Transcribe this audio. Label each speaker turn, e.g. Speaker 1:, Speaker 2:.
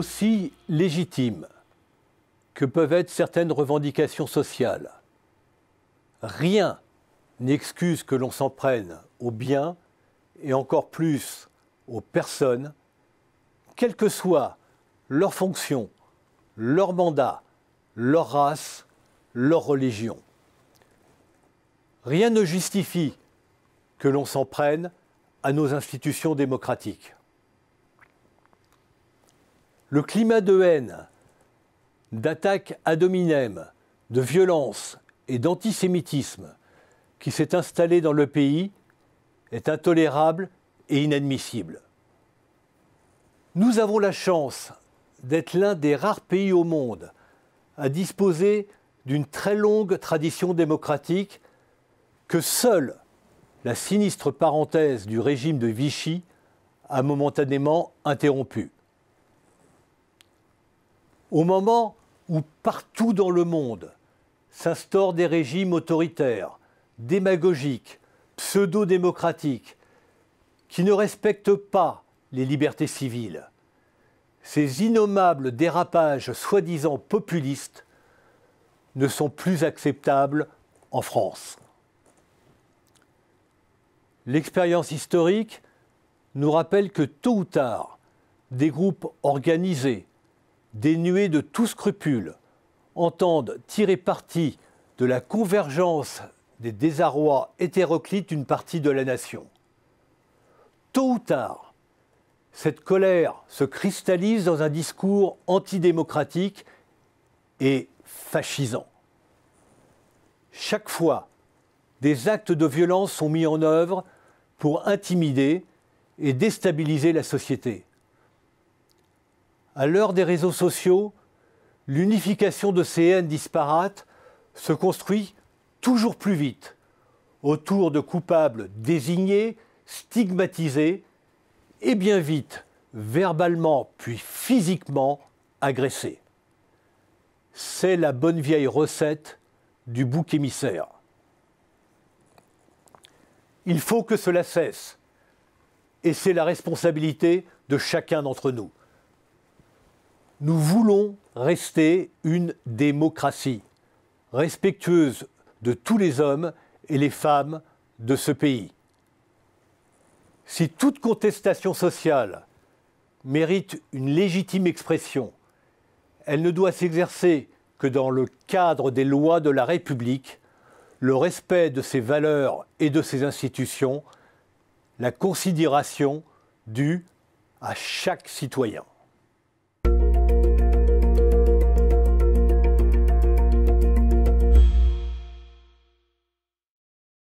Speaker 1: aussi légitimes que peuvent être certaines revendications sociales, rien n'excuse que l'on s'en prenne aux biens et encore plus aux personnes, quelles que soient leur fonction, leur mandat, leur race, leur religion. Rien ne justifie que l'on s'en prenne à nos institutions démocratiques. Le climat de haine, d'attaques à hominem, de violence et d'antisémitisme qui s'est installé dans le pays est intolérable et inadmissible. Nous avons la chance d'être l'un des rares pays au monde à disposer d'une très longue tradition démocratique que seule la sinistre parenthèse du régime de Vichy a momentanément interrompue. Au moment où partout dans le monde s'instaurent des régimes autoritaires, démagogiques, pseudo-démocratiques, qui ne respectent pas les libertés civiles, ces innommables dérapages soi-disant populistes ne sont plus acceptables en France. L'expérience historique nous rappelle que tôt ou tard, des groupes organisés, dénués de tout scrupule, entendent tirer parti de la convergence des désarrois hétéroclites d'une partie de la nation. Tôt ou tard, cette colère se cristallise dans un discours antidémocratique et fascisant. Chaque fois, des actes de violence sont mis en œuvre pour intimider et déstabiliser la société. À l'heure des réseaux sociaux, l'unification de ces haines disparates se construit toujours plus vite, autour de coupables désignés, stigmatisés et bien vite, verbalement puis physiquement agressés. C'est la bonne vieille recette du bouc émissaire. Il faut que cela cesse, et c'est la responsabilité de chacun d'entre nous. Nous voulons rester une démocratie respectueuse de tous les hommes et les femmes de ce pays. Si toute contestation sociale mérite une légitime expression, elle ne doit s'exercer que dans le cadre des lois de la République, le respect de ses valeurs et de ses institutions, la considération due à chaque citoyen.